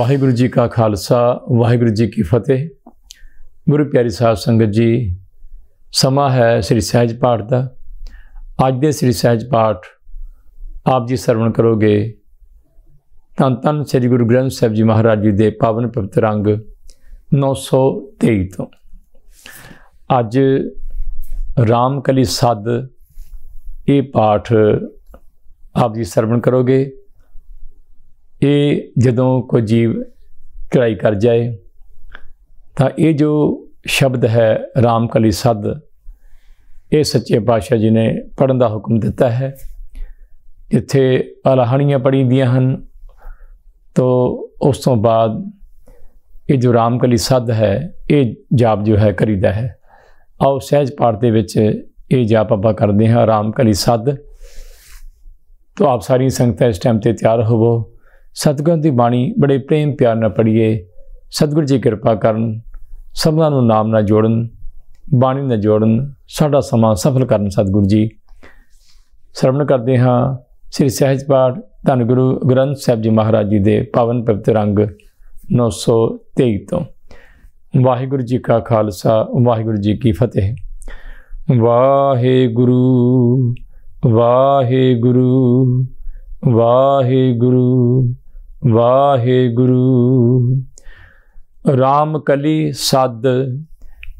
ਵਾਹਿਗੁਰੂ ਜੀ ਕਾ ਖਾਲਸਾ ਵਾਹਿਗੁਰੂ ਜੀ ਕੀ ਫਤਿਹ ਗੁਰੂ ਪਿਆਰੀ ਸਾਹਿਬ ਸੰਗਤ ਜੀ ਸਮਾਂ ਹੈ ਸ੍ਰੀ ਸਹਿਜ ਪਾਠ ਦਾ ਅੱਜ ਦੇ ਸ੍ਰੀ ਸਹਿਜ ਪਾਠ ਆਪ ਜੀ ਸਰਵਣ ਕਰੋਗੇ ਤਾਂ ਤਨ ਸ੍ਰੀ ਗੁਰੂ ਗ੍ਰੰਥ ਸਾਹਿਬ ਜੀ ਮਹਾਰਾਜ ਜੀ ਦੇ ਪਾਵਨ ਪਵਿੱਤਰ ਅੰਗ 923 ਤੋਂ ਅੱਜ ਰਾਮਕਲੀ ਸੱਦ ਇਹ ਪਾਠ ਆਪ ਜੀ ਸਰਵਣ ਕਰੋਗੇ ਇਹ ਜਦੋਂ ਕੋਈ ਜੀਵ ਚੜਾਈ ਕਰ ਜਾਏ ਤਾਂ ਇਹ ਜੋ ਸ਼ਬਦ ਹੈ ਕਲੀ ਸਦ ਇਹ ਸੱਚੇ ਪਾਤਸ਼ਾਹ ਜੀ ਨੇ ਪੜਨ ਦਾ ਹੁਕਮ ਦਿੱਤਾ ਹੈ ਇੱਥੇ ਅਲਹਣੀਆਂ ਪੜੀਆਂ ਹਨ ਤੋਂ ਉਸ ਤੋਂ ਬਾਅਦ ਇਹ ਜੋ ਕਲੀ ਸਦ ਹੈ ਇਹ ਜਾਪ ਜੋ ਹੈ ਕਰੀਦਾ ਹੈ ਆਓ ਸਹਿਜ ਪਾਠ ਦੇ ਵਿੱਚ ਇਹ ਜਾਪ ਆਪਾਂ ਕਰਦੇ ਹਾਂ ਕਲੀ ਸਦ ਤੋਂ ਆਪ ਸਾਰੀ ਸੰਗਤਾਂ ਇਸ ਟਾਈਮ ਤੇ ਤਿਆਰ ਹੋਵੋ ਸਤਗੁਰ ਦੀ ਬਾਣੀ ਬੜੇ ਪ੍ਰੇਮ ਪਿਆਰ ਨਾਲ ਪੜੀਏ ਸਤਗੁਰ ਜੀ ਕਿਰਪਾ ਕਰਨ ਸਭਨਾਂ ਨੂੰ ਨਾਮ ਨਾਲ ਜੋੜਨ ਬਾਣੀ ਨਾਲ ਜੋੜਨ ਸਾਡਾ ਸਮਾਂ ਸਫਲ ਕਰਨ ਸਤਗੁਰ ਜੀ ਸ਼ਰਮਣ ਕਰਦੇ ਹਾਂ ਸ੍ਰੀ ਸਹਿਜ ਪਾਠ ਧੰਨ ਗੁਰੂ ਗ੍ਰੰਥ ਸਾਹਿਬ ਜੀ ਮਹਾਰਾਜ ਜੀ ਦੇ ਪਾਵਨ ਪਵਿੱਤ ਰੰਗ 923 ਤੋਂ ਵਾਹਿਗੁਰੂ ਜੀ ਕਾ ਖਾਲਸਾ ਵਾਹਿਗੁਰੂ ਜੀ ਕੀ ਫਤਿਹ ਵਾਹਿਗੁਰੂ ਵਾਹਿਗੁਰੂ ਵਾਹਿਗੁਰੂ ਵਾਹਿਗੁਰੂ ਰਾਮ ਕਲੀ ਸਦ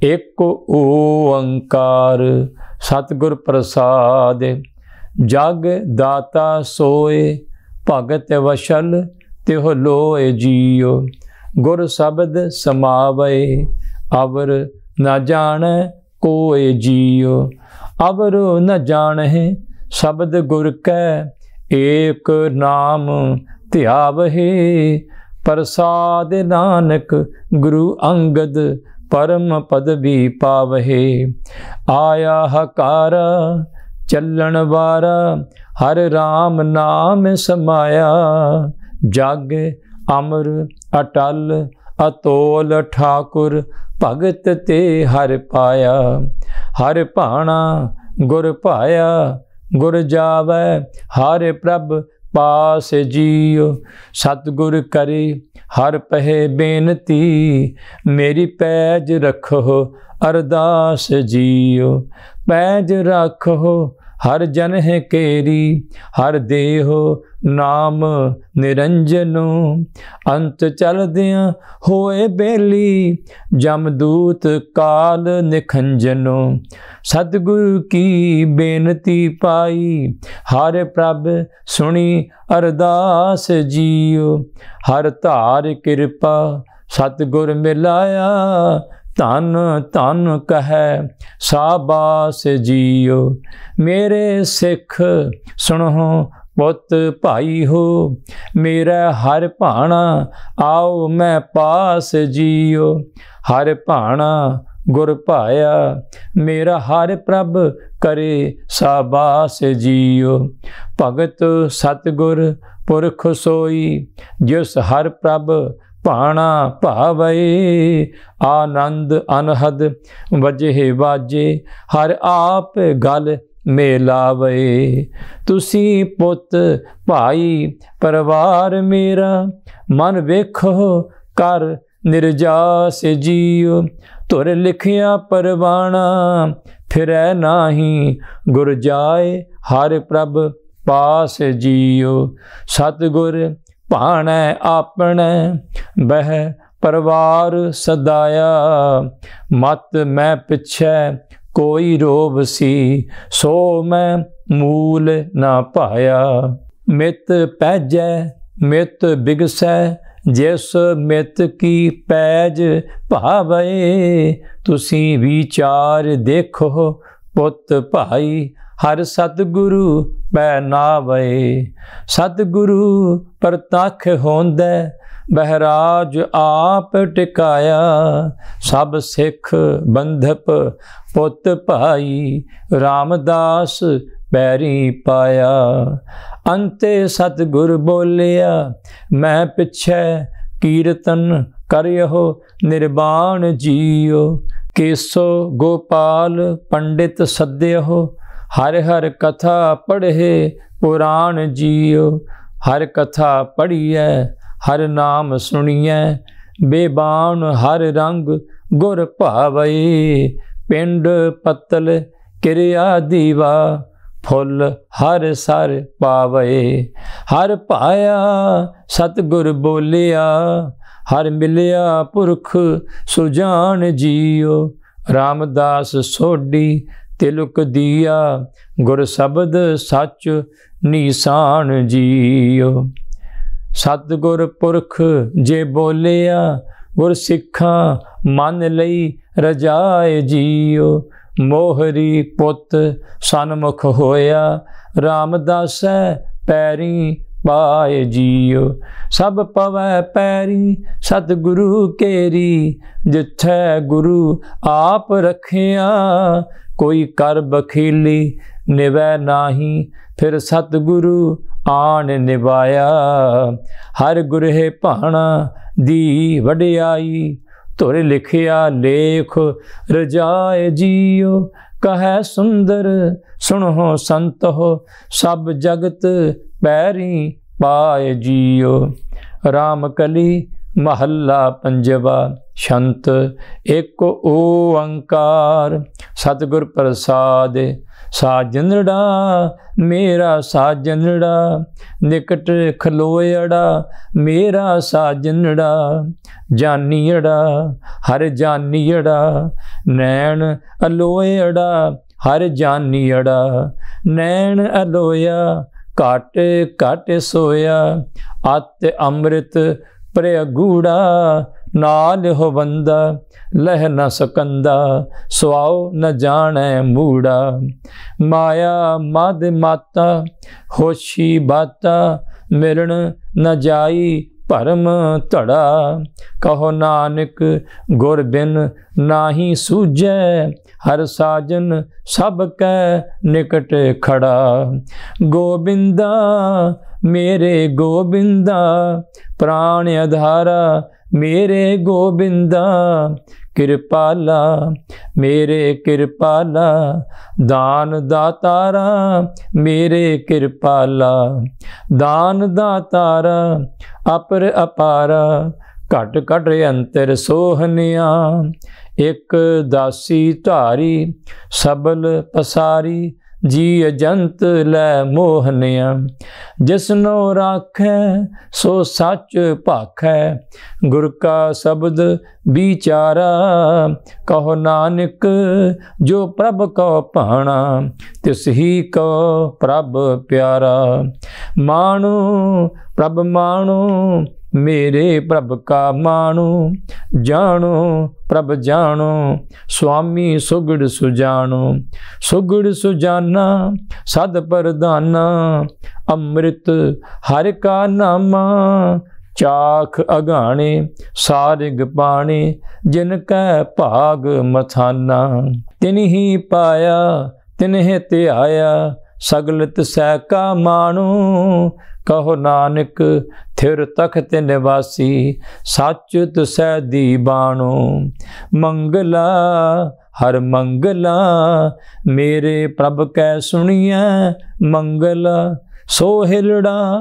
ਇੱਕ ਓੰਕਾਰ ਸਤਗੁਰ ਪ੍ਰਸਾਦ ਜਗ ਦਾਤਾ ਸੋਏ ਭਗਤ ਵਸ਼ਲ ਤਿਹ ਲੋਏ ਜੀਉ ਗੁਰ ਸ਼ਬਦ ਸਮਾਵੇ ਅਵਰ ਨ ਜਾਣ ਕੋਏ ਜੀਉ ਅਵਰ ਨ ਜਾਣਹਿ ਸ਼ਬਦ ਗੁਰ ਕੈ ਏਕ ਨਾਮ ਧਿਆਵਹੇ ਪ੍ਰਸਾਦ ਨਾਨਕ ਗੁਰੂ ਅੰਗਦ ਪਰਮ ਪਦਵੀ ਵੀ ਪਾਵਹੇ ਆਇਆ ਹਕਾਰ ਚੱਲਣ ਵਾਰ ਹਰ RAM ਨਾਮ ਸਮਾਇਆ ਜਗ ਅਮਰ ਅਟਲ ਅਤੋਲ ਠਾਕੁਰ ਭਗਤ ਤੇ ਹਰ ਪਾਇਆ ਹਰ ਭਾਣਾ ਗੁਰ ਪਾਇਆ ਗੁਰ ਜਾਵੈ ਹਰ ਪ੍ਰਭ ਪਾਸ ਜੀਉ ਸਤਗੁਰ ਕਰੇ ਹਰ ਪਹਿ ਬੇਨਤੀ ਮੇਰੀ ਪੈਜ ਰਖੋ ਅਰਦਾਸ ਜੀਉ ਪੈਜ ਰਖੋ ਹਰ ਜਨ ਹੈ ਕੇਰੀ ਹਰ ਦੇਹ ਨਾਮ ਨਿਰੰਜਨੋ ਅੰਤ ਚਲਦਿਆਂ ਹੋਏ ਬੇਲੀ ਜਮਦੂਤ ਕਾਲ ਨਿਖੰਜਨੋ ਸਤਗੁਰ ਕੀ ਬੇਨਤੀ ਪਾਈ ਹਰ ਪ੍ਰਭ ਸੁਣੀ ਅਰਦਾਸ ਜੀਉ ਹਰ ਧਾਰ ਕਿਰਪਾ ਸਤਗੁਰ ਮਿਲਾਇਆ ਧਨ ਧਨ ਕਹੈ ਸੇ ਜੀਉ ਮੇਰੇ ਸਿੱਖ ਸੁਣੋ ਪੁੱਤ ਭਾਈ ਹੋ ਮੇਰਾ ਹਰ ਭਾਣਾ ਆਉ ਮੈਂ ਪਾਸ ਜੀਓ ਹਰ ਭਾਣਾ ਗੁਰ ਭਾਇਆ ਮੇਰਾ ਹਰ ਪ੍ਰਭ ਕਰੇ ਸਾਬਾਸ ਜੀਉ ਭਗਤ ਸਤਗੁਰ ਪੁਰਖ ਸੋਈ ਜਿਸ ਹਰ ਪ੍ਰਭ ਭਾਣਾ ਭਾਵੈ ਆਨੰਦ ਅਨਹਦ ਵਜੇ ਵਾਜੇ ਹਰ ਆਪ ਗਲ ਮੇਲਾਵੇ ਤੁਸੀਂ ਪੁੱਤ ਭਾਈ ਪਰਿਵਾਰ ਮੇਰਾ ਮਨ ਵੇਖੋ ਕਰ ਨਿਰਜਾਸ ਜੀਉ ਤੁਰ ਲਿਖਿਆ ਪਰਵਾਣਾ ਫਿਰੈ ਨਾਹੀ ਗੁਰ ਜਾਏ ਹਰ ਪ੍ਰਭ ਪਾਸ ਜੀਉ ਸਤਗੁਰ ਭਾਣੈ ਆਪਣੈ ਬਹਿ ਪਰਵਾਰ ਸਦਾਇਆ ਮਤ ਮੈਂ ਪਿਛੈ ਕੋਈ ਰੋਬ ਸੀ ਸੋ ਮੈਂ ਮੂਲ ਨਾ ਪਾਇਆ ਮਿਤ ਪੈਜੈ ਮਿਤ ਬਿਗਸੈ ਜਿਸ ਮਿਤ ਕੀ ਪੈਜ ਭਾਵੇ ਤੁਸੀਂ ਵਿਚਾਰ ਦੇਖੋ ਪੁੱਤ ਭਾਈ ਹਰ ਸਤਿਗੁਰੂ ਬੈ ਨਾਵੇ ਸਤਿਗੁਰੂ ਪ੍ਰਤੱਖ ਹੁੰਦਾ ਬਹਿਰਾਜ ਆਪ ਟਿਕਾਇਆ ਸਭ ਸਿੱਖ ਬੰਧਪ ਪੁੱਤ ਭਾਈ RAMDAS ਪੈਰੀ ਪਾਇਆ ਅੰਤੇ ਸਤਗੁਰ ਬੋਲਿਆ ਮੈਂ ਪਿਛੈ ਕੀਰਤਨ ਕਰਿਓ ਨਿਰਵਾਣ ਜੀਓ ਕੇਸੋ ਗੋਪਾਲ ਪੰਡਿਤ ਸੱਦਿਓ ਹਰ ਹਰ ਕਥਾ ਪੜ੍ਹੇ ਪੁਰਾਣ ਜੀਓ ਹਰ ਕਥਾ ਪੜ੍ਹੀਐ ਹਰ ਨਾਮ ਸੁਣੀਐ ਬੇਬਾਨ ਹਰ ਰੰਗ ਗੁਰ ਭਾਵੈ ਪਿੰਡ ਪਤਲ ਕਿਰਿਆ ਦੀਵਾ ਫੁੱਲ ਹਰ ਸਰ ਪਾਵੇ ਹਰ ਪਾਇਆ ਸਤਗੁਰ ਬੋਲਿਆ ਹਰ ਮਿਲਿਆ ਪੁਰਖ ਸੁਜਾਨ ਜੀਓ ਰਾਮਦਾਸ ਸੋਢੀ ਤਿਲਕ ਦੀਆ ਗੁਰ ਸ਼ਬਦ ਸੱਚ ਨੀਸਾਨ ਜੀਉ ਗੁਰ ਪੁਰਖ ਜੇ ਬੋਲਿਆ ਗੁਰ ਸਿੱਖਾਂ ਮਨ ਲਈ ਰਜਾਇ ਜੀਉ ਮੋਹਰੀ ਪੁੱਤ ਸਨਮੁਖ ਹੋਇਆ ਰਾਮਦਾਸੈ ਪੈਰੀ ਪਾਏ ਜੀਉ ਸਭ ਪਵੈ ਪੈਰੀ ਸਤ ਗੁਰੂ ਕੇਰੀ ਜਿਥੈ ਗੁਰੂ ਆਪ ਰਖਿਆ ਕੋਈ ਕਰ ਬਖੀਲੀ ਨਿਵੈ ਨਾਹੀ ਫਿਰ ਸਤਿਗੁਰੂ ਆਣ ਨਿਵਾਇਆ ਹਰ ਗੁਰਹਿ ਭਾਣਾ ਦੀ ਵਡਿਆਈ ਧੁਰ ਲਿਖਿਆ ਲੇਖ ਰਜਾਏ ਜੀਉ ਕਹੈ ਸੁੰਦਰ ਸੁਣੋ ਸੰਤੋ ਸਭ ਜਗਤ ਪੈਰੀ ਪਾਏ ਜੀਉ RAM ਕਲੀ ਮਹੱਲਾ ਪੰਜਵਾ ਸ਼ੰਤ ਇੱਕ ਓੰਕਾਰ ਸਤਿਗੁਰ ਪ੍ਰਸਾਦ ਸਾਜਨੜਾ ਮੇਰਾ ਸਾਜਨੜਾ ਨਿਕਟ ਖਲੋਇੜਾ ਮੇਰਾ ਸਾਜਨੜਾ ਜਾਨੀੜਾ ਹਰ ਜਾਨੀੜਾ ਨੈਣ ਅਲੋਇੜਾ ਹਰ ਜਾਨੀੜਾ ਨੈਣ ਅਲੋਇਆ ਕਾਟੇ ਕਾਟੇ ਸੋਇਆ ਅਤ ਅੰਮ੍ਰਿਤ ਪਰੇ ਅਗੂੜਾ ਨਾਲ ਹੋ ਬੰਦਾ ਲਹਿ ਨ ਸਕੰਦਾ ਸੁਆਉ ਨ ਜਾਣੈ ਮੂੜਾ ਮਾਇਆ ਮਦ ਮਾਤਾ ਹੋਸ਼ੀ ਬਾਤਾ ਮਿਲਣ ਨ ਜਾਈ ਭਰਮ ਧੜਾ ਕਹੋ ਨਾਨਕ ਗੁਰ ਬਿਨ ਨਾਹੀ ਸੂਜੈ ਹਰ ਸਾਜਨ ਸਭ ਕੈ ਨਿਕਟ ਖੜਾ ਗੋਬਿੰਦਾ ਮੇਰੇ ਗੋਬਿੰਦਾ ਪ੍ਰਾਣ ਆਧਾਰਾ ਮੇਰੇ ਗੋਬਿੰਦਾ ਕਿਰਪਾਲਾ ਮੇਰੇ ਕਿਰਪਾਲਾ ਦਾਨ ਦਾਤਾਰਾ ਮੇਰੇ ਕਿਰਪਾਲਾ ਦਾਨ ਦਾਤਾਰਾ ਅਪਰ ਅਪਾਰਾ ਘਟ ਘਟ ਅੰਤਰ ਸੋਹਨਿਆ ਇੱਕ ਦਾਸੀ ਧਾਰੀ ਸਬਲ ਪਸਾਰੀ ਜੀ ਅਜੰਤ ਲੈ ਮੋਹਨਿਆ ਜਿਸਨੋ ਰਾਖੈ ਸੋ ਸੱਚ ਭਾਖੈ ਗੁਰ ਕਾ ਸ਼ਬਦ ਵਿਚਾਰਾ ਕਹੋ ਨਾਨਕ ਜੋ ਪ੍ਰਭ ਕੋ ਭਾਣਾ ਤਿਸ ਹੀ ਕੋ ਪ੍ਰਭ ਪਿਆਰਾ ਮਾਣੂ ਪ੍ਰਭ ਮਾਣੂ ਮੇਰੇ ਪ੍ਰਭ ਕਾ ਮਾਣੋ ਜਾਣੋ ਪ੍ਰਭ ਜਾਣੋ ਸੁਆਮੀ ਸੁਗੜ ਸੁਜਾਣੋ ਸੁਗੜ ਸੁਜਾਨਾ ਸਦ ਪਰਦਾਨਾ ਅੰਮ੍ਰਿਤ ਹਰ ਕਾ ਨਾਮਾ ਚਾਖ ਅਗਾਣੇ ਸਾਰਿਗ ਪਾਣੇ ਜਿਨ ਕੈ ਭਾਗ ਮਥਾਨਾ ਤਿਨਹੀ ਪਾਇਆ ਤਿਨਹਿ ਧਿਆਇਆ ਸਗਲਤ ਸੈ ਕਾ ਮਾਣੋ ਕਹੋ ਨਾਨਕ ਥਿਰ ਤਖਤ ਨਿਵਾਸੀ ਸੱਚ ਤੁਸੈ ਦੀ ਬਾਣੋ ਮੰਗਲਾ ਹਰ ਮੰਗਲਾ ਮੇਰੇ ਪ੍ਰਭ ਕੈ ਸੁਣੀਐ ਮੰਗਲ ਸੋ ਹਿਲੜਾ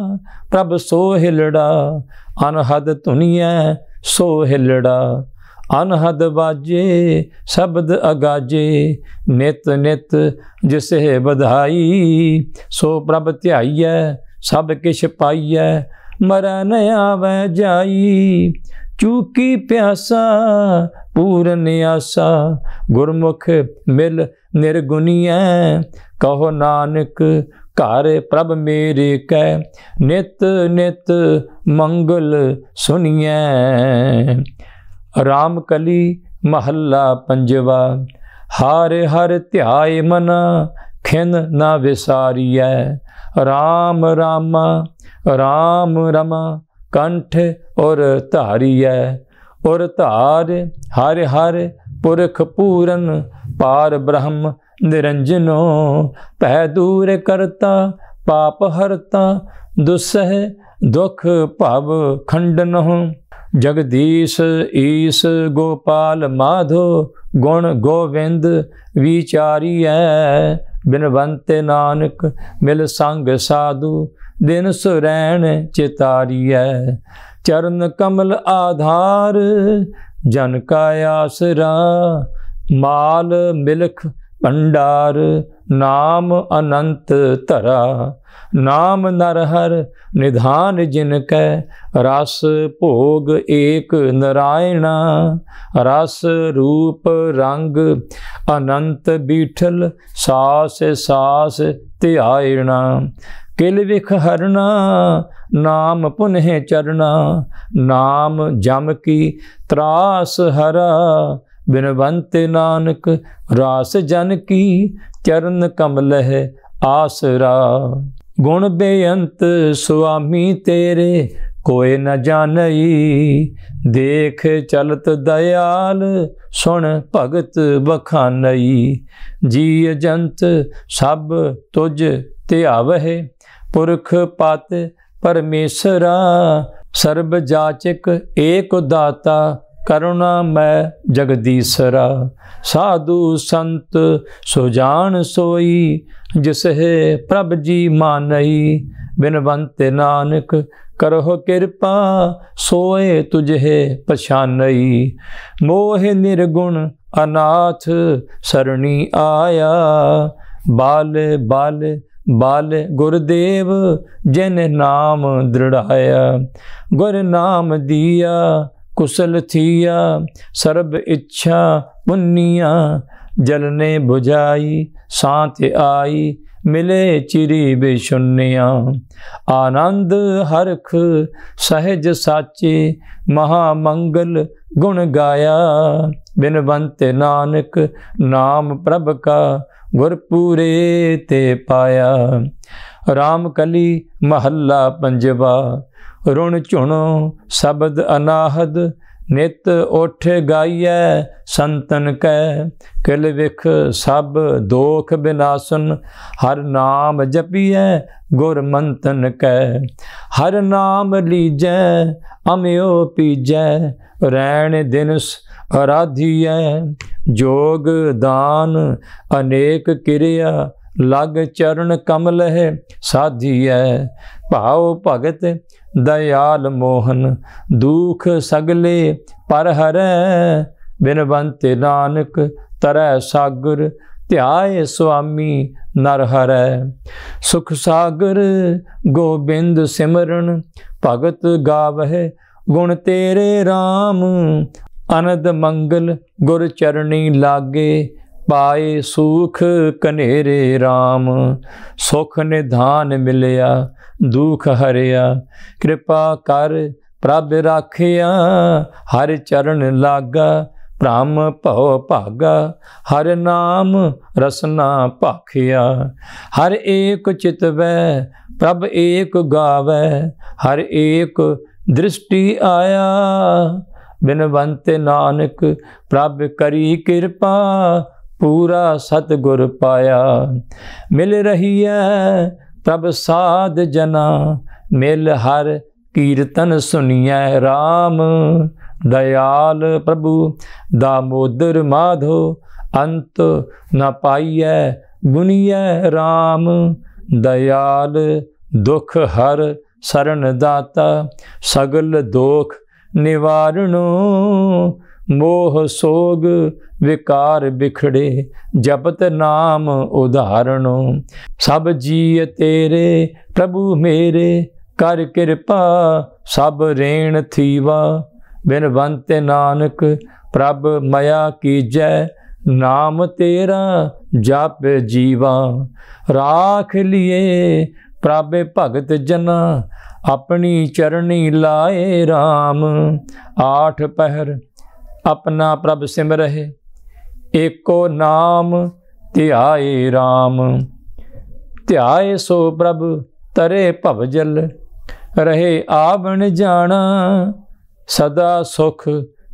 ਪ੍ਰਭ ਸੋ ਹਿਲੜਾ ਅਨਹਦ ਧੁਨੀਐ ਸੋ ਹਿਲੜਾ ਅਨਹਦ ਬਾਜੇ ਸ਼ਬਦ ਅਗਾਜੇ ਨਿਤ ਨਿਤ ਜਿਸੇ ਵਧਾਈ ਸੋ ਪ੍ਰਭ ਧਿਆਈਐ ਸਭ ਕਿਛ ਪਾਈਐ ਮਰਨ ਆਵੇ ਜਾਈ ਚੂਕੀ ਪਿਆਸਾ ਪੂਰਨ ਆਸਾ ਗੁਰਮੁਖ ਮਿਲ ਨਿਰਗੁਨੀਐ ਕਹੋ ਨਾਨਕ ਘਰ ਪ੍ਰਭ ਮੇਰੇ ਕੈ ਨਿਤ ਨਿਤ ਮੰਗਲ ਸੁਣੀਐ ਰਾਮ ਕਲੀ ਮਹੱਲਾ ਪੰਜਵਾ ਹਰ ਹਰ ਧਿਆਏ ਮਨ ਖਿਨ ਨਾ ਵਿਸਾਰੀਐ ਰਾਮ ਰਾਮਾ ਰਾਮ ਰਮਾ ਕੰਠ ਔਰ ਧਾਰੀਐ ਔਰ ਧਾਰ ਹਰ ਹਰ ਪੁਰਖ ਪੂਰਨ ਪਾਰ ਬ੍ਰਹਮ ਨਿਰੰਜਨੋ ਭੈ ਦੂਰ ਕਰਤਾ ਪਾਪ ਹਰਤਾ ਦੁਸਹਿ ਦੁਖ ਭਵ ਖੰਡਨਹੁ ਜਗਦੀਸ਼ ਈਸ ਗੋਪਾਲ ਮਾਧੋ ਗੁਣ ਗੋਵਿੰਦ ਵਿਚਾਰੀਐ ਬਿਨਵੰਤੇ ਨਾਨਕ ਮਿਲ ਸੰਗ ਸਾਧੂ ਦਿਨ ਸੁ ਚਿਤਾਰੀਐ ਚਰਨ ਕਮਲ ਆਧਾਰ ਜਨ ਕਾ ਆਸਰਾ ਮਾਲ ਮਿਲਖ ਭੰਡਾਰ ਨਾਮ ਅਨੰਤ ਧਰਾ ਨਾਮ ਨਰ ਹਰ ਨਿਧਾਨ ਜਿਨ ਕੈ ਰਸ ਭੋਗ ਏਕ ਨਰਾਇਣਾ ਰਸ ਰੂਪ ਰੰਗ ਅਨੰਤ ਬੀਠਲ ਸਾਸ ਸਾਸ ਧਿਆਇਣਾ ਕਿਲ ਵਿਖ ਹਰਣਾ ਨਾਮ ਪੁਨਹਿ ਚਰਣਾ ਨਾਮ ਜਮ ਕੀ ਤਰਾਸ ਹਰਾ ਬਿਨਵੰਤ ਨਾਨਕ ਰਾਸ ਜਨ ਕੀ ਚਰਨ ਕਮਲਹਿ ਆਸਰਾ ਗੁਣ ਬੇਅੰਤ ਸੁਆਮੀ ਤੇਰੇ ਕੋਏ ਨ ਜਾਣਈ ਦੇਖ ਚਲਤ ਦਿਆਲ ਸੁਣ ਭਗਤ ਬਖਾਨਈ ਜੀ ਅਜੰਤ ਸਭ ਤੁਝ ਧਿਆਵਹਿ ਪੁਰਖ ਪਤ ਪਰਮੇਸ਼ਰਾ ਸਰਬ ਜਾਚਕ ਏਕ ਦਾਤਾ ਕਰੁਣਾ ਮੈਂ ਜਗਦੀਸਰਾ ਸਾਧੂ ਸੰਤ ਸੁਜਾਨ ਸੋਈ ਜਿਸਹਿ ਪ੍ਰਭ ਜੀ ਮਾਨਈ ਬਿਨਵੰਤ ਨਾਨਕ ਕਰਹੁ ਕਿਰਪਾ ਸੋਏ ਤੁਝੇ ਪਛਾਨਈ ਮੋਹ ਨਿਰਗੁਣ ਅਨਾਥ ਸਰਣੀ ਆਇਆ ਬਾਲ ਬਾਲ ਬਾਲ ਗੁਰਦੇਵ ਜਿਨ ਨਾਮ ਦ੍ਰਿੜਾਇਆ ਗੁਰ ਨਾਮ ਦੀਆ कुशल थिया सर्व इच्छा पुनिया जलने बुझाई शांत आई मिले चिरी बेशुन्या आनंद हरख सहज साचे महामंगल गुण गाया बिनवंत नानक नाम प्रभ का गुर ते पाया ਰਾਮ ਕਲੀ ਮਹੱਲਾ ਪੰਜਵਾ ਰੁਣ ਝੁਣ ਸ਼ਬਦ ਅਨਾਹਦ ਨਿਤ ਉਠ ਗਾਈਐ ਸੰਤਨ ਕੈ ਕਿਲ ਵਿਖ ਸਭ ਦੋਖ ਬਿਨਾਸਨ ਹਰ ਨਾਮ ਜਪੀਐ ਗੁਰ ਮੰਤਨ ਕੈ ਹਰ ਨਾਮ ਲੀਜੈ ਅਮਿਓ ਪੀਜੈ ਰੈਣ ਦਿਨਸ ਅਰਾਧੀਐ ਜੋਗ ਦਾਨ ਅਨੇਕ ਕਿਰਿਆ ਲਗ ਚਰਨ ਕਮਲ ਹੈ ਸਾਧੀ ਹੈ ਭਾਉ ਭਗਤ ਦਇਆਲ ਮੋਹਨ ਦੁਖ ਸਗਲੇ ਪਰ ਹਰੈ ਬਿਨਵੰਤ ਨਾਨਕ ਤਰੈ ਸਾਗਰ ਧਿਆਏ ਸੁਆਮੀ ਨਰ ਹਰੈ ਸੁਖ ਸਾਗਰ ਗੋਬਿੰਦ ਸਿਮਰਨ ਭਗਤ ਗਾਵਹਿ ਗੁਣ ਤੇਰੇ RAM ਅਨੰਦ ਮੰਗਲ ਗੁਰ ਚਰਣੀ ਲਾਗੇ ਪਾਏ ਸੁਖ ਕਨੇਰੇ RAM ਸੁਖ ਨਿਧਾਨ ਮਿਲਿਆ ਦੁਖ ਹਰਿਆ ਕਿਰਪਾ ਕਰ ਪ੍ਰਭ ਰਾਖਿਆ ਹਰ ਚਰਨ ਲਾਗਾ ਭ੍ਰਮ ਭਉ ਭਾਗਾ ਹਰ ਨਾਮ ਰਸਨਾ ਭਾਖਿਆ ਹਰ ਏਕ ਚਿਤਵੈ ਪ੍ਰਭ ਏਕ ਗਾਵੈ ਹਰ ਏਕ ਦ੍ਰਿਸ਼ਟੀ ਆਇਆ ਬਿਨਵੰਤ ਨਾਨਕ ਪ੍ਰਭ ਕਰੀ ਕਿਰਪਾ ਪੂਰਾ ਸਤਗੁਰ ਪਾਇਆ ਮਿਲ ਰਹੀ ਹੈ ਪ੍ਰਭ ਸਾਧ ਜਨਾ ਮਿਲ ਹਰ ਕੀਰਤਨ ਸੁਣੀਐ RAM ਦਇਆਲ ਪ੍ਰਭੂ ਦਾਮੋਦਰ ਮਾਧੋ ਅੰਤ ਨਾ ਪਾਈਐ ਗੁਨੀਐ RAM ਦਿਆਲ ਦੁਖ ਹਰ ਸਰਨ ਦਾਤਾ ਸਗਲ ਦੋਖ ਨਿਵਾਰਣੋ ਮੋਹ ਸੋਗ ਵਿਕਾਰ ਵਿਖੜੇ ਜਪਤ ਨਾਮ ਉਧਾਰਣੋ ਸਭ ਜੀ ਤੇਰੇ ਪ੍ਰਭੂ ਮੇਰੇ ਕਰ ਕਿਰਪਾ ਸਭ ਰੇਣ ਥੀਵਾ ਬਿਨਵੰਤ ਨਾਨਕ ਪ੍ਰਭ ਮਾਇਆ ਕੀਜੈ ਨਾਮ ਤੇਰਾ ਜਪ ਜੀਵਾ ਰਾਖ ਲਿਏ ਪ੍ਰਭ ਭਗਤ ਜਨਾ ਆਪਣੀ ਚਰਣੀ ਲਾਏ RAM ਆਠ ਪਹਿਰ ਆਪਣਾ ਪ੍ਰਭ ਸਿਮਰਹਿ ਏਕੋ ਨਾਮ ਧਿਆਏ RAM ਧਿਆਏ ਸੋ ਪ੍ਰਭ ਤਰੇ ਭਵਜਲ ਰਹੇ ਆਵਣ ਜਾਣਾ ਸਦਾ ਸੁਖ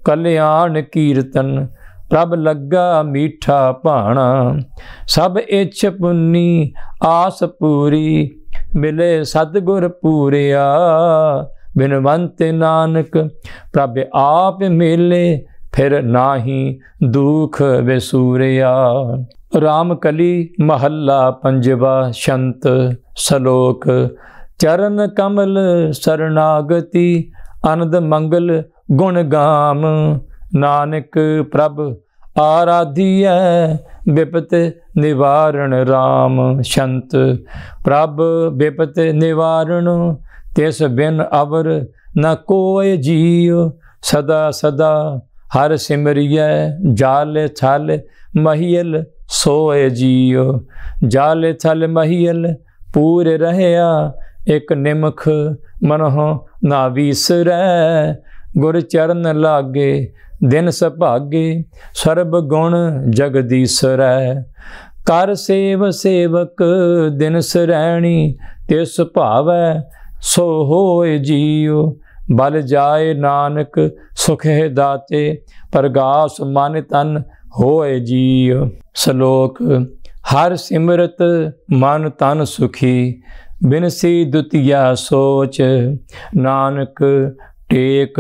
ਕਲਿਆਣ ਕੀਰਤਨ ਪ੍ਰਭ ਲੱਗਾ ਮੀਠਾ ਭਾਣਾ ਸਭ ਇਛ ਪੁੰਨੀ ਆਸ ਪੂਰੀ ਮਿਲੇ ਸਤਗੁਰ ਪੂਰਿਆ ਬਿਨਵੰਤ ਨਾਨਕ ਪ੍ਰਭ ਆਪ ਮਿਲੇ ਫਿਰ ਨਾਹੀ ਦੁਖ ਵਿਸੂਰਿਆ ਰਾਮ ਕਲੀ ਮਹੱਲਾ ਪੰਜਵਾ ਸ਼ੰਤ ਸ਼ਲੋਕ ਚਰਨ ਕਮਲ ਸਰਨਾਗਤੀ ਅਨੰਦ ਮੰਗਲ ਗੁਣ ਗਾਮ ਨਾਨਕ ਪ੍ਰਭ ਆਰਾਧੀਐ ਬਿਪਤ ਨਿਵਾਰਣ RAM ਸ਼ੰਤ ਪ੍ਰਭ ਬਿਪਤ ਨਿਵਾਰਣ ਤਿਸ ਬਿਨ ਅਵਰ ਨ ਕੋਇ ਜੀਵ ਸਦਾ ਸਦਾ ਹਰ ਸਿਮਰਿਐ ਜਾਲ ਥਲ ਮਹੀਲ ਸੋਏ ਜੀਉ ਜਾਲ ਥਲ ਮਹੀਲ ਪੂਰ ਰਹਿਆ ਇਕ ਨਿਮਖ ਮਨਹੁ ਨਾ ਵਿਸਰੈ ਗੁਰ ਚਰਨ ਲਾਗੇ ਦਿਨ ਸੁਭਾਗੇ ਸਰਬ ਗੁਣ ਜਗਦੀਸ਼ਰੈ ਕਰ ਸੇਵ ਸੇਵਕ ਦਿਨ ਸਰੈਣੀ ਤਿਸ ਭਾਵੈ ਸੋ ਹੋਏ ਜੀਉ ਬਲ ਜਾਏ ਨਾਨਕ ਸੁਖੇ ਦਾਤੇ ਪ੍ਰਗਾਸ ਮਨ ਤਨ ਹੋਏ ਜੀ ਸ਼ਲੋਕ ਹਰ ਸਿਮਰਤ ਮਨ ਤਨ ਸੁਖੀ ਬਿਨਸੀ ਦੁਤੀਆ ਸੋਚ ਨਾਨਕ ਟੇਕ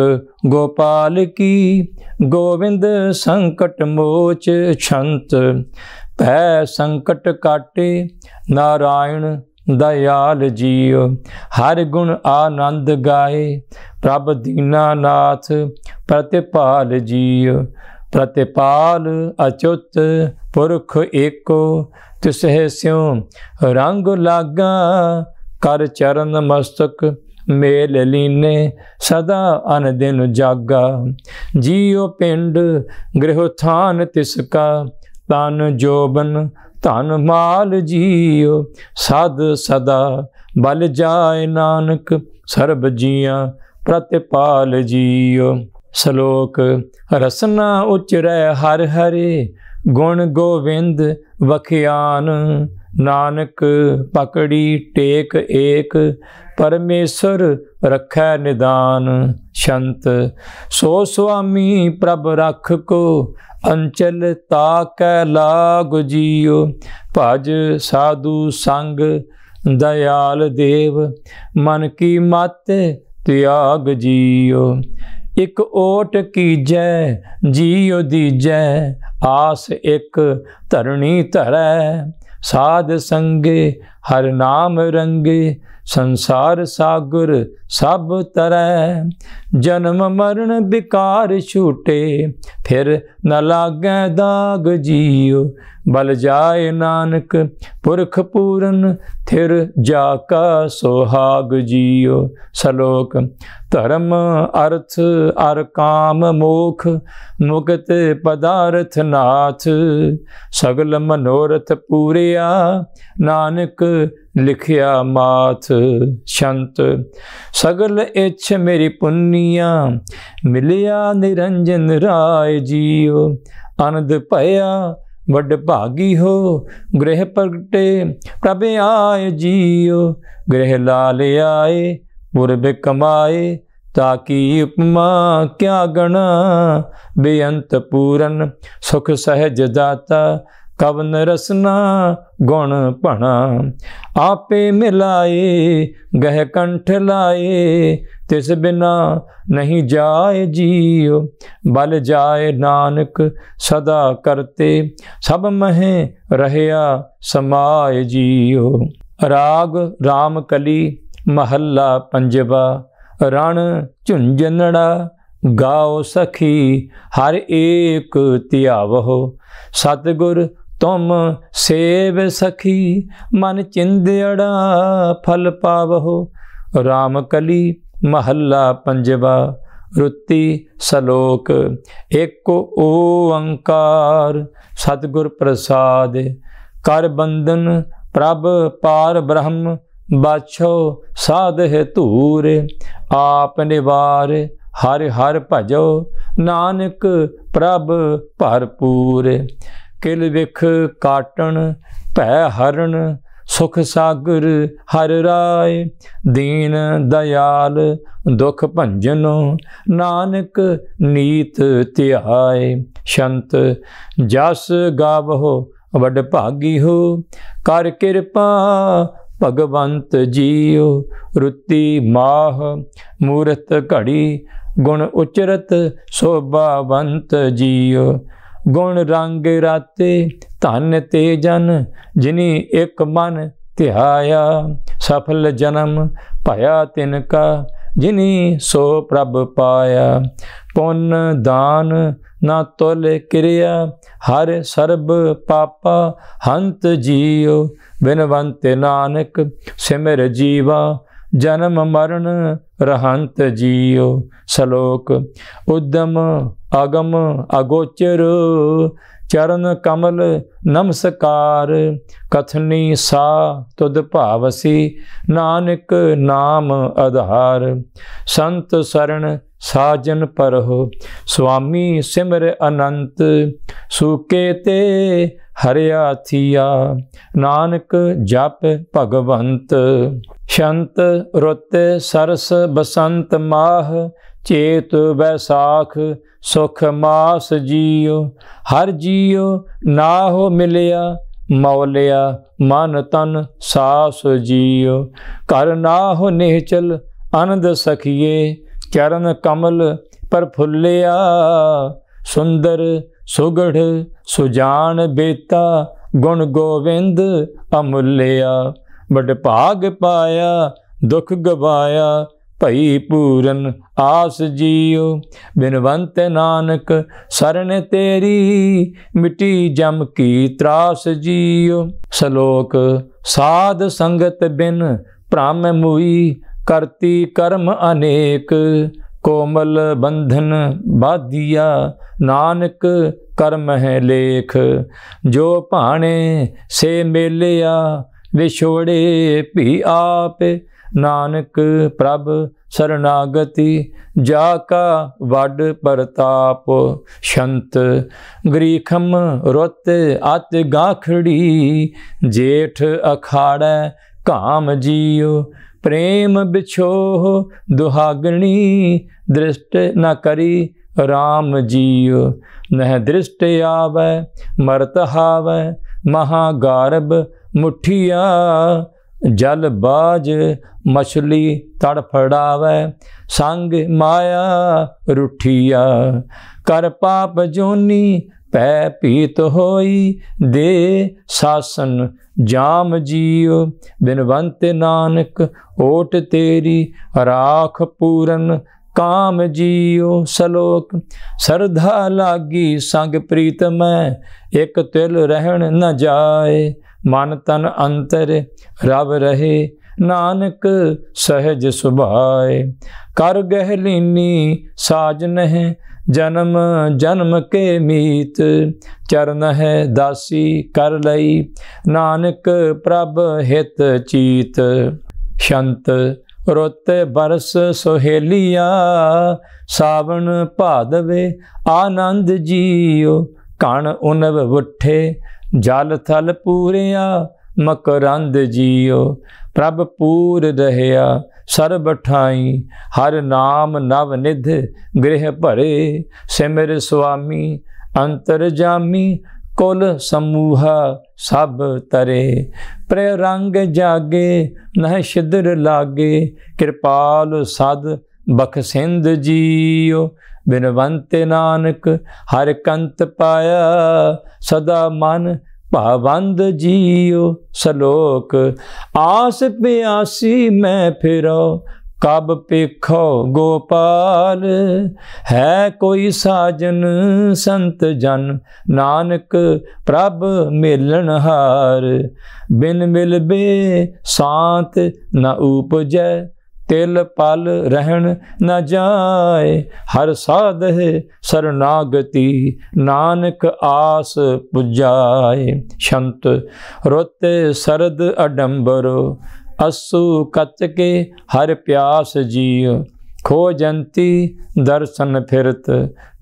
ਗੋਪਾਲ ਕੀ ਗੋਵਿੰਦ ਸੰਕਟ ਮੋਚ ਛੰਤ ਭੈ ਸੰਕਟ ਕਾਟੇ ਨਾਰਾਇਣ ਦਇਆਲ ਜੀਉ ਹਰ ਗੁਣ ਆਨੰਦ ਗਾਏ ਪ੍ਰਭ ਦੀਨਾਨਾਥ ਪ੍ਰਤਿਪਾਲ ਜੀਉ ਪ੍ਰਤਿਪਾਲ ਅਚੁੱਤ ਪੁਰਖ ਏਕੋ ਤਿਸਹਿ ਸਿਉ ਰੰਗ ਲਾਗਾ ਕਰ ਚਰਨ ਮਸਤਕ ਮੇਲ ਲੀਨੇ ਸਦਾ ਅਨ ਦਿਨ ਜਾਗਾ ਜੀਉ ਪਿੰਡ ਗ੍ਰਹਿ ਥਾਨ ਤਿਸ ਕਾ ਤਨ ਜੋਬਨ ਧਨ ਮਾਲ ਜੀਉ ਸਦ ਸਦਾ ਬਲ ਜਾਏ ਨਾਨਕ ਸਰਬ ਜੀਆਂ ਪ੍ਰਤਿਪਾਲ ਜੀਉ ਸ਼ਲੋਕ ਰਸਨਾ ਉਚਰੈ ਹਰ ਹਰੇ ਗੁਣ ਗੋਵਿੰਦ ਵਖਿਆਨ ਨਾਨਕ ਪਕੜੀ ਟੇਕ ਏਕ ਪਰਮੇਸ਼ਰ ਰਖੈ ਨਿਦਾਨ ਸ਼ੰਤ ਸੋ ਸੁਆਮੀ ਪ੍ਰਭ ਰਖ ਕੋ ਅੰਚਲ ਤਾ ਕੈ ਲਾਗ ਜੀਉ ਭਜ ਸਾਧੂ ਸੰਗ ਦਇਆਲ ਦੇਵ ਮਨ ਕੀ ਮਤ ਤਿਆਗ ਜੀਉ ਇਕ ਓਟ ਕੀਜੈ ਜੀਉ ਦੀਜੈ ਆਸ ਇਕ ਧਰਣੀ ਧਰੈ ਸਾਧ ਸੰਗੇ ਹਰ ਨਾਮ ਰੰਗੇ ਸੰਸਾਰ ਸਾਗਰ ਸਭ ਤਰੈ ਜਨਮ ਮਰਨ ਵਿਕਾਰ ਛੂਟੇ ਫਿਰ ਨ ਲਾਗੈ ਦਾਗ ਜੀਉ ਬਲ ਜਾਏ ਨਾਨਕ ਪੁਰਖ ਪੂਰਨ ਥਿਰ ਜਾ ਕਾ ਸੁਹਾਗ ਜੀਉ ਸ਼ਲੋਕ ਧਰਮ ਅਰਥ ਅਰ ਕਾਮ ਮੋਖ ਮੁਕਤ ਪਦਾਰਥ ਨਾਥ ਸਗਲ ਮਨੋਰਥ ਪੂਰਿਆ ਨਾਨਕ ਲਿਖਿਆ ਮਾਥ ਸ਼ੰਤ ਸਗਲ ਇਛ ਮੇਰੀ ਪੁੰਨੀਆਂ ਮਿਲਿਆ ਨਿਰੰਜਨ ਰਾਏ ਜੀਉ ਅਨੰਦ ਭਇਆ ਵੱਡ ਭਾਗੀ ਹੋ ਗ੍ਰਹਿ ਪ੍ਰਗਟੇ ਪ੍ਰਭ ਆਏ ਜੀਉ ਗ੍ਰਹਿ ਲਾਲ ਆਏ ਪੁਰਬ ਕਮਾਏ ਤਾਂ ਕੀ ਉਪਮਾ ਕਿਆ ਗਣਾ ਬੇਅੰਤ ਪੂਰਨ ਸੁਖ ਸਹਿਜ ਦਾਤਾ ਕਵਨ ਰਸਨਾ ਗੁਣ ਭਣਾ ਆਪੇ ਮਿਲਾਏ ਗਹਿ ਕੰਠ ਲਾਏ ਤਿਸ ਬਿਨਾ ਨਹੀਂ ਜਾਏ ਜੀਉ ਬਲ ਜਾਏ ਨਾਨਕ ਸਦਾ ਕਰਤੇ ਸਭ ਮਹਿ ਰਹਿਆ ਸਮਾਏ ਜੀਉ ਰਾਗ RAM ਕਲੀ ਮਹੱਲਾ ਪੰਜਵਾ ਰਣ ਝੁੰਜਨੜਾ ਗਾਓ ਸਖੀ ਹਰ ਏਕ ਧਿਆਵਹੁ ਸਤਗੁਰ ਤੁਮ ਸੇਵ ਸਖੀ ਮਨ ਚਿੰਦੜਾ ਫਲ ਪਾਵਹੁ RAM ਕਲੀ ਮਹੱਲਾ ਪੰਜਵਾ ਰੁੱਤੀ ਸਲੋਕ ਏਕ ਓੰਕਾਰ ਸਤਗੁਰ ਪ੍ਰਸਾਦ ਕਰ ਬੰਧਨ ਪ੍ਰਭ ਪਾਰ ਬ੍ਰਹਮ ਬਾਛੋ ਸਾਧਹਿ ਧੂਰ ਆਪ ਨਿਵਾਰ ਹਰ ਹਰ ਭਜੋ ਨਾਨਕ ਪ੍ਰਭ ਭਰਪੂਰ ਕਿਲ ਵਿਖ ਕਾਟਣ ਭੈ ਹਰਣ ਸੁਖ ਸਾਗਰ ਹਰ ਰਾਏ ਦੀਨ ਦਿਆਲ ਦੁਖ ਭੰਜਨੋ ਨਾਨਕ ਨੀਤ ਧਿਆਏ ਸ਼ੰਤ ਜਸ ਗਾਵੋ ਵੱਡ ਭਾਗੀ ਹੋ ਕਰ ਕਿਰਪਾ ਭਗਵੰਤ ਜੀਉ ਰੁੱਤੀ ਮਾਹ ਮੂਰਤ ਘੜੀ ਗੁਣ ਉਚਰਤ ਸੋਭਾਵੰਤ ਜੀਉ ਗੁਣ ਰੰਗ ਰਾਤੇ ਧਨ ਤੇ ਜਨ ਜਿਨੀ ਇੱਕ ਮਨ ਧਿਆਇਆ ਸਫਲ ਜਨਮ ਭਇਆ ਤਿਨ ਕਾ ਜਿਨੀ ਸੋ ਪ੍ਰਭ ਪਾਇਆ ਪੁੰਨ ਦਾਨ ਨਾ ਤੁਲ ਕਿਰਿਆ ਹਰ ਸਰਬ ਪਾਪਾ ਹੰਤ ਜੀਉ ਬਿਨਵੰਤ ਨਾਨਕ ਸਿਮਰ ਜੀਵਾ ਜਨਮ ਮਰਨ ਰਹੰਤ ਜੀਉ ਸ਼ਲੋਕ ਉਦਮ ਆਗਮ ਅਗੋਚਰ ਚਰਨ ਕਮਲ ਨਮਸਕਾਰ ਕਥਨੀ ਸਾ ਤੁਧ ਭਾਵਸੀ ਨਾਨਕ ਨਾਮ ਆਧਾਰ ਸੰਤ ਸਰਣ ਸਾਜਨ ਪਰਹੁ ਸੁਆਮੀ ਸਿਮਰ ਅਨੰਤ ਸੂਕੇ ਤੇ ਹਰਿਆ ਥੀਆ ਨਾਨਕ ਜਪ ਭਗਵੰਤ ਸ਼ੰਤ ਰੁੱਤ ਸਰਸ ਬਸੰਤ ਮਾਹ ਚੇਤ ਬੈਸਾਖ ਸੁਖ ਮਾਸ ਜੀਉ ਹਰ ਜੀਉ ਨਾ ਹੋ ਮਿਲਿਆ ਮੌਲਿਆ ਮਨ ਤਨ ਸਾਸ ਜੀਉ ਕਰ ਨਾ ਹੋ ਨਿਹਚਲ ਅਨੰਦ ਸਖੀਏ ਚਰਨ ਕਮਲ ਪਰ ਫੁੱਲਿਆ ਸੁੰਦਰ ਸੁਗੜ ਸੁਜਾਨ ਬੇਤਾ ਗੁਣ ਗੋਵਿੰਦ ਅਮੁੱਲਿਆ ਵਡ ਭਾਗ ਪਾਇਆ ਦੁਖ ਗਵਾਇਆ ਭਈ ਪੂਰਨ ਆਸ ਜੀਉ ਬਿਨਵੰਤ ਨਾਨਕ ਸਰਨ ਤੇਰੀ ਮਿਟੀ ਜਮ ਕੀ ਤਰਾਸ ਜੀਉ ਸ਼ਲੋਕ ਸਾਧ ਸੰਗਤ ਬਿਨ ਭ੍ਰਮ ਮੁਈ ਕਰਤੀ ਕਰਮ ਅਨੇਕ ਕੋਮਲ ਬੰਧਨ ਬਾਧਿਆ ਨਾਨਕ ਕਰਮ ਹੈ ਲੇਖ ਜੋ ਭਾਣੇ ਸੇ ਮੇਲਿਆ ਵਿਛੋੜੇ ਭੀ ਆਪੇ ਨਾਨਕ ਪ੍ਰਭ ਸਰਨਾਗਤੀ ਜਾ ਕਾ ਵੱਡ ਪ੍ਰਤਾਪ ਸ਼ੰਤ ਗ੍ਰੀਖਮ ਰੁੱਤ ਅਤ ਗਾਖੜੀ ਜੇਠ ਅਖਾੜੈ ਕਾਮ ਜੀਉ ਪ੍ਰੇਮ ਵਿਛੋਹ ਦੁਹਾਗਣੀ ਦ੍ਰਿਸ਼ਟ ਨ ਕਰੀ ਰਾਮ ਜੀਉ ਨਹ ਦ੍ਰਿਸ਼ਟ ਆਵੈ ਮਰਤ ਹਾਵੈ ਮਹਾ ਗਾਰਬ ਮੁਠੀਆ ਜਲ ਬਾਜ ਮਛਲੀ ਤੜਫੜਾਵੇ ਸੰਗ ਮਾਇਆ ਰੁੱਠੀਆ ਕਰ ਪਾਪ ਜੋਨੀ ਪੈ ਪੀਤ ਹੋਈ ਦੇ ਸਾਸਨ ਜਾਮ ਜੀਉ ਬਿਨਵੰਤ ਨਾਨਕ ਓਟ ਤੇਰੀ ਰਾਖ ਪੂਰਨ ਕਾਮ ਜੀਉ ਸਲੋਕ ਸਰਧਾ ਲਾਗੀ ਸੰਗ ਪ੍ਰੀਤ ਮੈਂ ਇਕ ਤਿਲ ਰਹਿਣ ਨ ਜਾਏ ਮਨ ਤਨ ਅੰਤਰ ਰਬ ਰਹੇ ਨਾਨਕ ਸਹਿਜ ਸੁਭਾਏ ਕਰ ਗਹਿ ਲੀਨੀ ਸਾਜ ਨਹਿ ਜਨਮ ਜਨਮ ਕੇ ਮੀਤ ਚਰਨ ਹੈ ਦਾਸੀ ਕਰ ਲਈ ਨਾਨਕ ਪ੍ਰਭ ਹਿਤ ਚੀਤ ਸ਼ੰਤ ਰੁੱਤ ਬਰਸ ਸੋਹੇਲੀਆ ਸਾਵਣ ਭਾਦਵੇ ਆਨੰਦ ਜੀਓ ਕਣ ਉਨਵ ਉੱਠੇ ਜਲ ਥਲ ਪੂਰਿਆ ਮਕਰੰਦ ਜੀਉ ਪ੍ਰਭ ਪੂਰ ਰਹਿਆ ਸਰਬ ਠਾਈ ਹਰ ਨਾਮ ਨਵ ਨਿਧ ਗ੍ਰਹਿ ਭਰੇ ਸਿਮਰ ਸੁਆਮੀ ਅੰਤਰ ਜਾਮੀ ਕੁਲ ਸਮੂਹਾ ਸਭ ਤਰੇ ਪ੍ਰੇ ਰੰਗ ਜਾਗੇ ਨਹਿ ਛਿਦਰ ਲਾਗੇ ਕਿਰਪਾਲ ਸਦ ਬਖਸਿੰਦ ਜੀਉ ਬਿਨਵੰਤ ਨਾਨਕ ਹਰ ਕੰਤ ਪਾਇਆ ਸਦਾ ਮਨ ਭਾਵੰਦ ਜੀਉ ਸਲੋਕ ਆਸ ਪਿਆਸੀ ਮੈਂ ਫਿਰੋ ਕਬ ਪੇਖੋ ਗੋਪਾਲ ਹੈ ਕੋਈ ਸਾਜਨ ਸੰਤ ਜਨ ਨਾਨਕ ਪ੍ਰਭ ਮਿਲਣ ਹਾਰ ਬਿਨ ਮਿਲਬੇ ਸਾਤ ਨ ਉਪਜੈ ਤਿਲ ਪਲ ਰਹਿਣ ਨ ਜਾਏ ਹਰ ਸਾਧਹ ਸਰਨਾਗਤੀ ਨਾਨਕ ਆਸ ਪੁਜਾਏ ਸ਼ੰਤ ਰੁੱਤ ਸਰਦ ਅਡੰਬਰ ਅਸੂ ਕਤ ਕੇ ਹਰ ਪਿਆਸ ਜੀਉ ਖੋਜੰਤੀ ਦਰਸ਼ਨ ਫਿਰਤ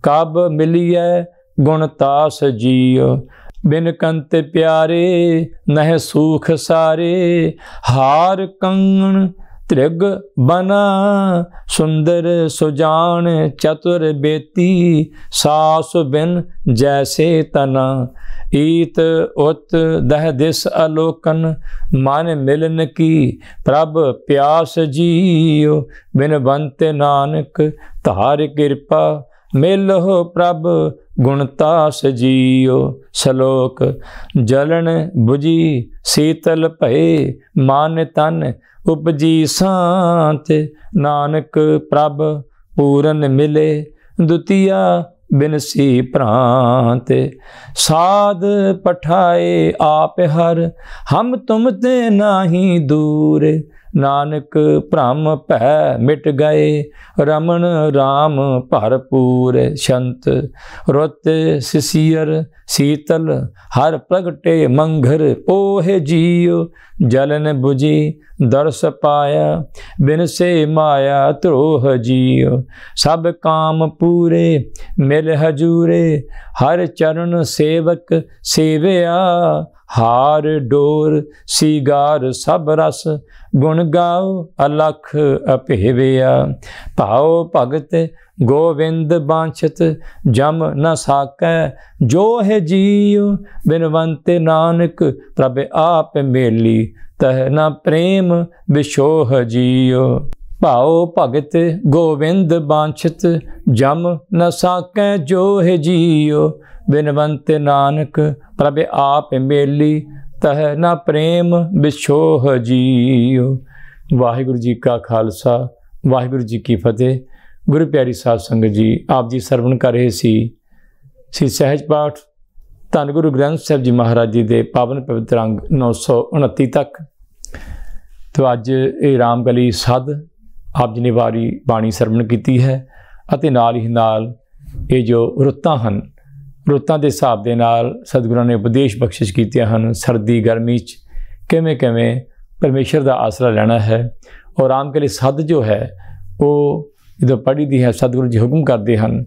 ਕਬ ਮਿਲੀਐ ਗੁਣਤਾਸ ਜੀਉ ਬਿਨ ਕੰਤ ਪਿਆਰੇ ਨਹਿ ਸੂਖ ਸਾਰੇ ਹਾਰ ਕੰਗਣ ਤ੍ਰਿਗ ਬਨਾ ਸੁੰਦਰ ਸੁਜਾਨ ਚਤੁਰ ਬੇਤੀ ਸਾਸ ਬਿਨ ਜੈਸੇ ਤਨ ਈਤ ਉਤ ਦਹ ਦਿਸ ਅਲੋਕਨ ਮਨ ਮਿਲਨ ਕੀ ਪ੍ਰਭ ਪਿਆਸ ਜੀਉ ਬਿਨ ਬੰਤ ਨਾਨਕ ਧਾਰ ਕਿਰਪਾ ਮਿਲਹੁ ਪ੍ਰਭ ਗੁਣਤਾ ਸਜੀਓ ਸ਼ਲੋਕ ਜਲਣ 부ਜੀ ਸੀਤਲ ਭਏ ਮਨ ਤਨ ਉਪਜੀ ਸਾਂਤ ਨਾਨਕ ਪ੍ਰਭ ਪੂਰਨ ਮਿਲੇ ਦੁਤੀਆ ਬਿਨਸੀ ਭ੍ਰਾਂਤ ਸਾਧ ਪਠਾਏ ਆਪ ਹਰ ਹਮ ਤੁਮ ਤੇ ਨਾਹੀ ਦੂਰ ਨਾਨਕ ਭ੍ਰਮ ਭੈ ਮਿਟ ਗਏ ਰਮਣ RAM ਭਰਪੂਰ ਸ਼ੰਤ ਰੁੱਤ ਸਿਸੀਰ ਸੀਤਲ ਹਰ ਪ੍ਰਗਟੇ ਮੰਘਰ ਪੋਹਿ ਜੀਉ ਜਲਨ 부ਜੀ ਦਰਸ ਪਾਇਆ ਬਿਨ ਸੇ ਮਾਇਆ ਤ੍ਰੋਹ ਜੀਉ ਸਭ ਕਾਮ ਪੂਰੇ ਮਿਲ ਹਜੂਰੇ ਹਰ ਚਰਨ ਸੇਵਕ ਸੇਵਿਆ ਹਾਰ ਡੋਰ ਸੀਗਾਰ ਸਭ ਰਸ ਗੁਣ ਗਾਉ ਅਲਖ ਅਪਹਿਵਿਆ ਭਾਉ ਭਗਤ ਗੋਵਿੰਦ ਬਾਂਛਤ ਜਮ ਨ ਸਾਕੈ ਜੋ ਹੈ ਜੀਉ ਬਿਨਵੰਤ ਨਾਨਕ ਪ੍ਰਭ ਆਪ ਮੇਲੀ ਤਹ ਨ ਪ੍ਰੇਮ ਵਿਸ਼ੋਹ ਜੀਉ ਭਾਉ ਭਗਤ ਗੋਵਿੰਦ ਬਾਂਛਤ ਜਮ ਨ ਸਾਕੈ ਜੋ ਹੈ ਜੀਉ ਬਿਨਵੰਤ ਨਾਨਕ ਪ੍ਰਭ ਆਪ ਮੇਲੀ ਤਹ ਨਾ ਪ੍ਰੇਮ ਵਿਛੋਹ ਜੀਉ ਵਾਹਿਗੁਰੂ ਜੀ ਕਾ ਖਾਲਸਾ ਵਾਹਿਗੁਰੂ ਜੀ ਕੀ ਫਤਿਹ ਗੁਰੂ ਪਿਆਰੀ ਸਾਧ ਸੰਗਤ ਜੀ ਆਪ ਜੀ ਸਰਵਣ ਕਰ ਰਹੇ ਸੀ ਸੀ ਸਹਿਜ ਪਾਠ ਧੰਨ ਗੁਰੂ ਗ੍ਰੰਥ ਸਾਹਿਬ ਜੀ ਮਹਾਰਾਜ ਜੀ ਦੇ ਪਾਵਨ ਪਵਿੱਤਰ ਅੰਗ 929 ਤੱਕ ਤੋਂ ਅੱਜ ਇਹ ਰਾਮਗਲੀ ਸਦ ਆਪ ਜੀ ਨੇ ਵਾਰੀ ਬਾਣੀ ਸਰਵਣ ਕੀਤੀ ਹੈ ਅਤੇ ਨਾਲ ਹੀ ਨਾਲ ਇਹ ਜੋ ਰੁੱਤਾਂ ਹਨ ਰੁੱਤਾਂ ਦੇ ਹਿਸਾਬ ਦੇ ਨਾਲ ਸਤਿਗੁਰਾਂ ਨੇ ਉਪਦੇਸ਼ ਬਖਸ਼ਿਸ਼ ਕੀਤੇ ਹਨ ਸਰਦੀ ਗਰਮੀ 'ਚ ਕਿਵੇਂ ਕਿਵੇਂ ਪਰਮੇਸ਼ਰ ਦਾ ਆਸਰਾ ਲੈਣਾ ਹੈ ਔਰ ਆਮ ਕੇ ਲਈ ਸੱਦ ਜੋ ਹੈ ਉਹ ਜਦੋਂ ਦੀ ਹੈ ਸਤਿਗੁਰੂ ਜੀ ਹੁਕਮ ਕਰਦੇ ਹਨ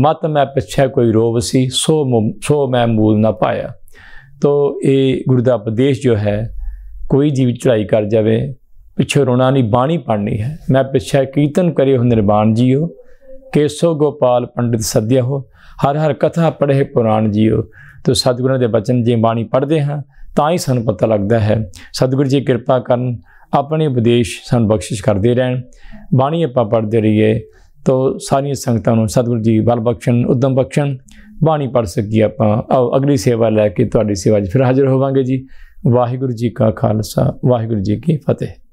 ਮਤ ਮੈਂ ਪਿੱਛੇ ਕੋਈ ਰੋਵ ਸੀ ਸੋ ਸੋ ਮੈਂ ਮੂਲ ਨਾ ਪਾਇਆ ਤੋ ਇਹ ਗੁਰੂ ਦਾ ਉਪਦੇਸ਼ ਜੋ ਹੈ ਕੋਈ ਜੀਵ ਚੜਾਈ ਕਰ ਜਾਵੇ ਪਿੱਛੇ ਰੋਣਾ ਨਹੀਂ ਬਾਣੀ ਪੜਨੀ ਹੈ ਮੈਂ ਪਿੱਛੇ ਕੀਰਤਨ ਕਰੇ ਹੋ ਨਿਰਵਾਣ ਜੀਓ ਕੇਸੋ ਗੋਪਾਲ ਪੰਡਿਤ ਸੱਦਿਆ ਹੋ ਹਰ ਹਰ ਕਥਾ ਪੜ੍ਹੇ ਪੁਰਾਣ ਜੀਓ ਤੋ ਸਤਿਗੁਰਾਂ ਦੇ ਬਚਨ ਜੇ ਬਾਣੀ ਪੜ੍ਹਦੇ ਹਾਂ ਤਾਂ ਹੀ ਸਾਨੂੰ ਪਤਾ ਲੱਗਦਾ ਹੈ ਸਤਿਗੁਰ ਜੀ ਕਿਰਪਾ ਕਰਨ ਆਪਣੇ ਉਪਦੇਸ਼ ਸਾਨੂੰ ਬਖਸ਼ਿਸ਼ ਕਰਦੇ ਰਹਿਣ ਬਾਣੀ ਆਪਾਂ ਪੜ੍ਹਦੇ ਰਹੀਏ ਤੋ ਸਾਰੀਆਂ ਸੰਗਤਾਂ ਨੂੰ ਸਤਿਗੁਰ ਜੀ ਬਲ ਬਖਸ਼ਣ ਉਦਮ ਬਖਸ਼ਣ ਬਾਣੀ ਪੜ ਸਕੀ ਆਪਾਂ ਆਓ ਅਗਲੀ ਸੇਵਾ ਲੈ ਕੇ ਤੁਹਾਡੀ ਸੇਵਾ 'ਚ ਫਿਰ ਹਾਜ਼ਰ ਹੋਵਾਂਗੇ ਜੀ ਵਾਹਿਗੁਰੂ ਜੀ ਕਾ ਖਾਲਸਾ ਵਾਹਿਗੁਰੂ ਜੀ ਕੀ ਫਤਿਹ